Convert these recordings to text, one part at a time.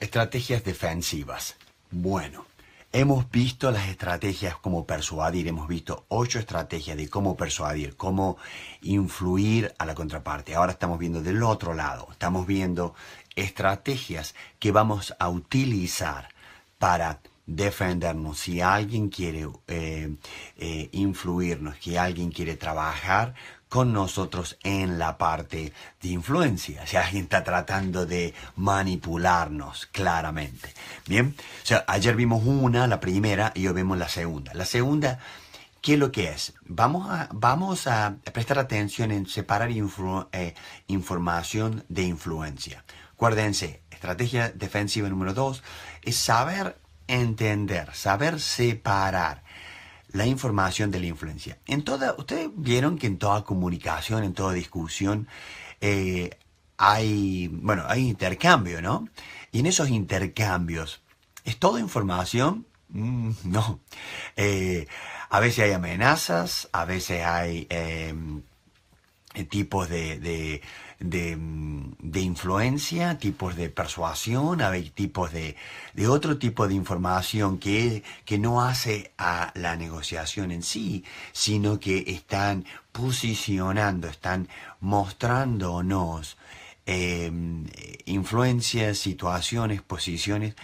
Estrategias defensivas. Bueno, hemos visto las estrategias como persuadir, hemos visto ocho estrategias de cómo persuadir, cómo influir a la contraparte. Ahora estamos viendo del otro lado, estamos viendo estrategias que vamos a utilizar para defendernos. Si alguien quiere eh, eh, influirnos, si alguien quiere trabajar con nosotros en la parte de influencia. O sea, alguien está tratando de manipularnos claramente. Bien, o sea, ayer vimos una, la primera, y hoy vemos la segunda. La segunda, ¿qué es lo que es? Vamos a, vamos a prestar atención en separar eh, información de influencia. Acuérdense, estrategia defensiva número dos es saber entender, saber separar la información de la influencia. En toda, ustedes vieron que en toda comunicación, en toda discusión, eh, hay, bueno, hay intercambio, ¿no? Y en esos intercambios, ¿es toda información? Mm, no. Eh, a veces hay amenazas, a veces hay eh, tipos de Mm, de, influencia, tipos de persuasión, hay tipos de, otro tipo de información que, que no hace a la negociación en sí, sino que están posicionando, están mostrándonos em, influencias, situaciones, posiciones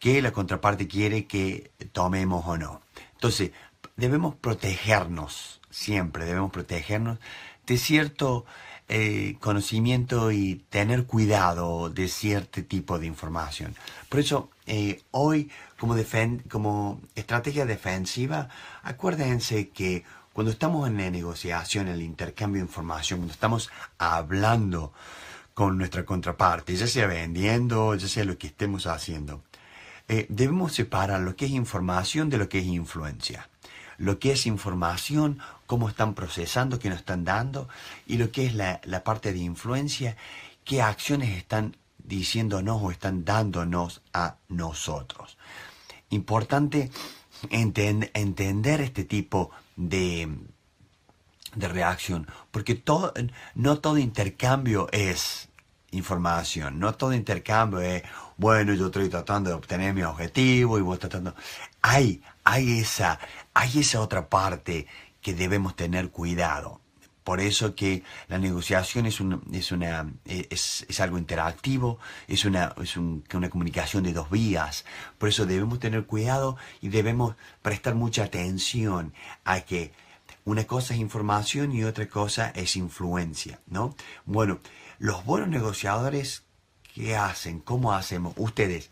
que la contraparte quiere que tomemos o no. Entonces, debemos protegernos siempre debemos protegernos de cierto eh, conocimiento y tener cuidado de cierto tipo de información. Por eso, eh, hoy, como, como estrategia defensiva, acuérdense que cuando estamos en la negociación, en el intercambio de información, cuando estamos hablando con nuestra contraparte, ya sea vendiendo, ya sea lo que estemos haciendo, eh, debemos separar lo que es información de lo que es influencia lo que es información, cómo están procesando, qué nos están dando, y lo que es la, parte de influencia, qué acciones están diciéndonos o están dándonos a nosotros. Importante entender este tipo de, reacción, porque todo, no todo intercambio es información, no todo intercambio es, bueno, yo estoy tratando de obtener mi objetivo y vos tratando... Hay, hay esa, hay esa otra parte que debemos tener cuidado. Por eso que la negociación es, eh, es, algo interactivo, es, una, es una comunicación de dos vías. Por eso debemos tener cuidado y debemos prestar mucha atención a que una cosa es información y otra cosa es influencia, ¿no? Bueno, los buenos negociadores, ¿qué hacen? ¿Cómo hacemos? Ustedes,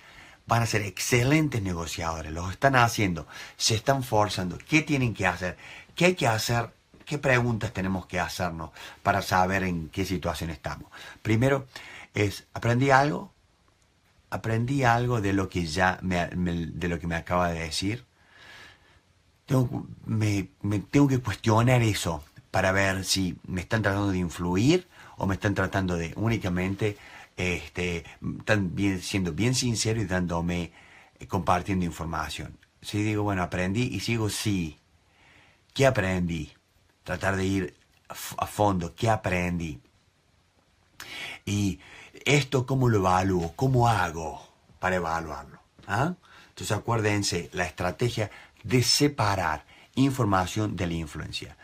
van a ser excelentes negociadores. Los están haciendo, se están forzando. ¿Qué tienen que hacer? ¿Qué hay que hacer? ¿Qué preguntas tenemos que hacernos para saber en qué situación estamos? Primero es, ¿aprendí algo? ¿Aprendí algo de lo que ya me, de lo que me acaba de decir? Tengo, me tengo que cuestionar eso para ver si me están tratando de influir o me están tratando de únicamente este, también siendo bien sincero y dándome, eh, compartiendo información. Si digo, bueno, aprendí y sigo, sí. ¿Qué aprendí? Tratar de ir a fondo, ¿qué aprendí? Y esto, ¿cómo lo evalúo? ¿Cómo hago para evaluarlo? ¿Ah? Entonces acuérdense, la estrategia de separar información de la influencia.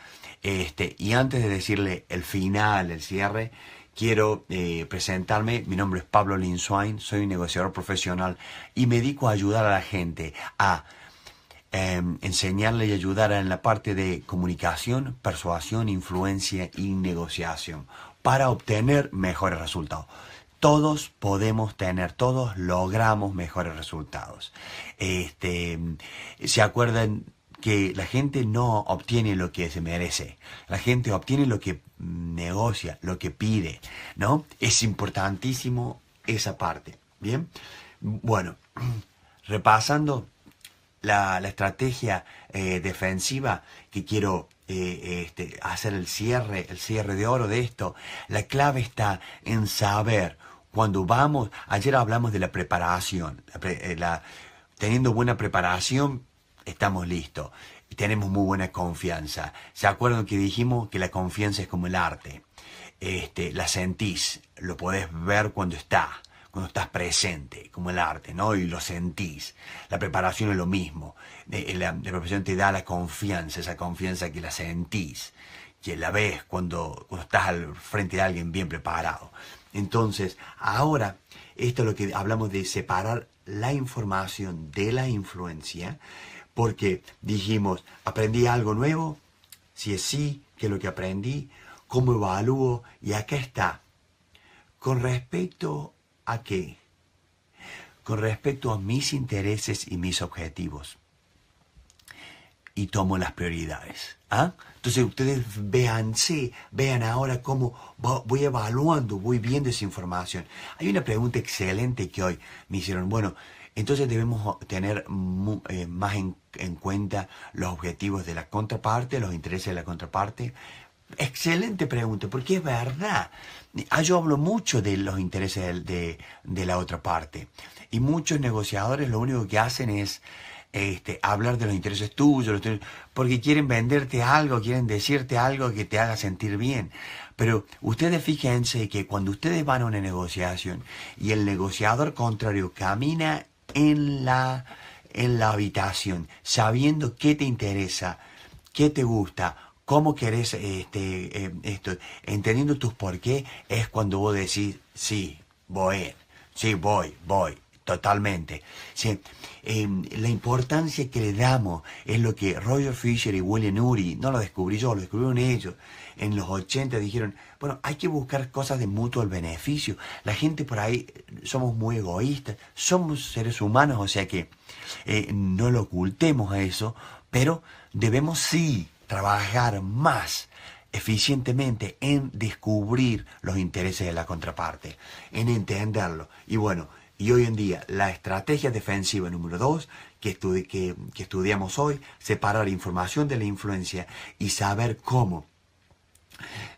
Este, y antes de decirle el final, el cierre, Quiero eh, presentarme, mi nombre es Pablo Linswain, soy negociador profesional y me dedico a ayudar a la gente a em, enseñarle y ayudar en la parte de comunicación, persuasión, influencia y negociación para obtener mejores resultados. Todos podemos tener, todos logramos mejores resultados. Este, se acuerdan que la gente no obtiene lo que se merece, la gente obtiene lo que negocia, lo que pide, ¿no? Es importantísimo esa parte, ¿bien? Bueno, repasando la, estrategia eh, defensiva que quiero eh, este, hacer el cierre, el cierre de oro de esto, la clave está en saber cuando vamos, ayer hablamos de la preparación, eh, teniendo buena preparación estamos listos, tenemos muy buena confianza. ¿Se acuerdan que dijimos que la confianza es como el arte? Este, la sentís, lo podés ver cuando está, cuando estás presente, como el arte, ¿no? Y lo sentís. La preparación es lo mismo. Eh, eh, la, preparación te da la confianza, esa confianza que la sentís, que la ves cuando, cuando estás al frente de alguien bien preparado. Entonces, ahora, esto es lo que hablamos de separar la información de la influencia porque dijimos, aprendí algo nuevo, si es sí, que es lo que aprendí, cómo evalúo, y acá está. Con respecto a qué? Con respecto a mis intereses y mis objetivos. Y tomo las prioridades. ¿ah? Entonces ustedes vean sí vean ahora cómo voy evaluando, voy viendo esa información. Hay una pregunta excelente que hoy me hicieron, bueno, entonces debemos tener eh, más en, cuenta los objetivos de la contraparte, los intereses de la contraparte, Excelente pregunta, porque es verdad. Ah, yo hablo mucho de los intereses de, la otra parte. Y muchos negociadores lo único que hacen es este, hablar de los intereses tuyos, porque quieren venderte algo, quieren decirte algo que te haga sentir bien. Pero ustedes fíjense que cuando ustedes van a una negociación y el negociador contrario camina en la, en la habitación, sabiendo qué te interesa, qué te gusta, cómo querés este, em, esto, entendiendo tus por qué, es cuando vos decís, sí, voy, sí, voy, voy, Totalmente. Sí, em, la importancia que le damos es lo que Roger Fisher y William Uri, no lo descubrí yo, lo descubrieron ellos. En los 80 dijeron, bueno, hay que buscar cosas de mutuo beneficio. La gente por ahí somos muy egoístas, somos seres humanos, o sea que eh, no lo ocultemos a eso, pero debemos sí trabajar más eficientemente en descubrir los intereses de la contraparte, en entenderlo. Y bueno, y hoy en día, la estrategia defensiva número dos que, que, estudiamos hoy, separar información de la influencia y saber cómo.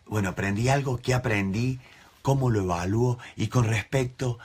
Bueno, aprendí algo que aprendí, cómo lo evalúo y con respecto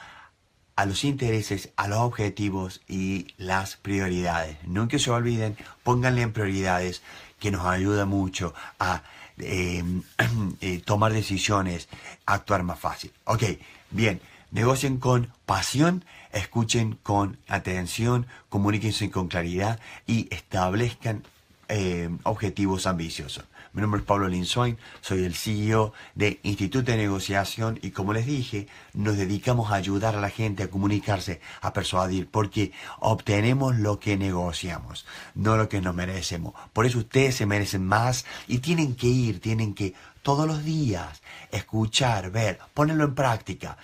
a los intereses, a los objetivos y las prioridades. Nunca se olviden, pónganle en prioridades que nos ayuda mucho a em, eh, tomar decisiones, actuar más fácil. Ok, bien. Negocien con pasión, escuchen con atención, comuníquense con claridad y establezcan eh, objetivos ambiciosos. Mi nombre es Pablo Linsoin, soy el CEO de Instituto de Negociación y como les dije, nos dedicamos a ayudar a la gente a comunicarse, a persuadir, porque obtenemos lo que negociamos, no lo que nos merecemos. Por eso ustedes se merecen más y tienen que ir, tienen que todos los días escuchar, ver, ponerlo en práctica.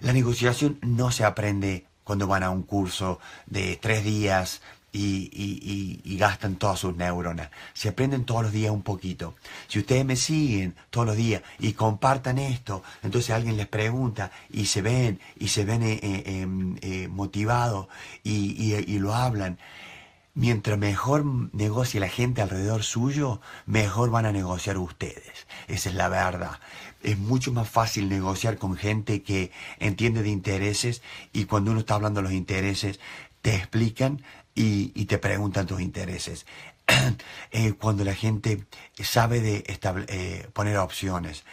La negociación no se aprende cuando van a un curso de tres días y, gastan todas sus neuronas. Se aprenden todos los días un poquito. Si ustedes me siguen todos los días y compartan esto, entonces alguien les pregunta y se ven, y se ven eh, eh, em, eh, motivados y, lo hablan. Mientras mejor negocie la gente alrededor suyo, mejor van a negociar ustedes. Esa es la verdad. Es mucho más fácil negociar con gente que entiende de intereses y cuando uno está hablando de los intereses, te explican y, y te preguntan tus intereses. Eh, cuando la gente sabe de eh, poner opciones,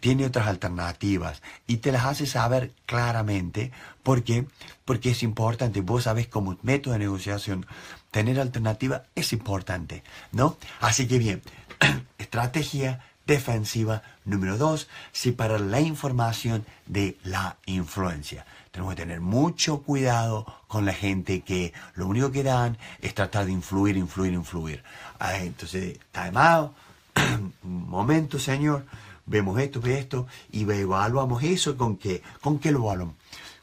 tiene otras alternativas y te las hace saber claramente porque, porque es importante. Vos sabes como método de negociación tener alternativa es importante, ¿no? Así que bien, estrategia defensiva. Número dos, separar la información de la influencia. Tenemos que tener mucho cuidado con la gente que lo único que dan es tratar de influir, influir, influir. Ah, entonces, time out, un momento, señor, vemos esto, ve esto, y evaluamos eso con qué, con qué lo evaluamos.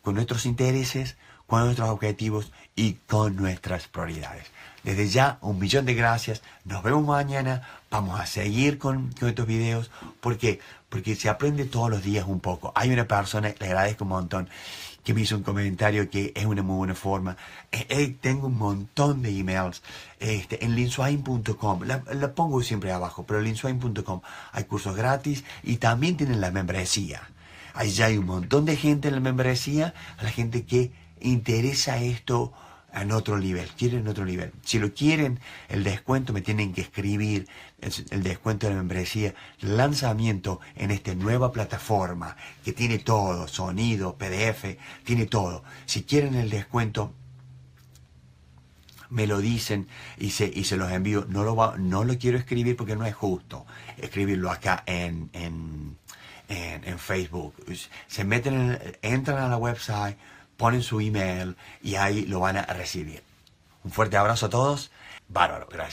Con nuestros intereses, con nuestros objetivos y con nuestras prioridades. Desde ya, un millón de gracias. Nos vemos mañana. Vamos a seguir con, estos videos. ¿Por qué? Porque se aprende todos los días un poco. Hay una persona, le agradezco un montón, que me hizo un comentario que es una muy buena forma. Eh, eh, tengo un montón de emails este, en linswain.com. La, pongo siempre abajo, pero linswain.com. Hay cursos gratis y también tienen la membresía. Allá hay un montón de gente en la membresía, a la gente que interesa esto en otro nivel, quieren otro nivel. Si lo quieren, el descuento me tienen que escribir, el descuento de la membresía, lanzamiento en esta nueva plataforma que tiene todo, sonido, PDF, tiene todo. Si quieren el descuento, me lo dicen y se, y se los envío. No lo, va, no lo quiero escribir porque no es justo escribirlo acá en, en, Facebook. Se meten, entran a la website ponen su email y ahí lo van a recibir. Un fuerte abrazo a todos. Bárbaro, gracias.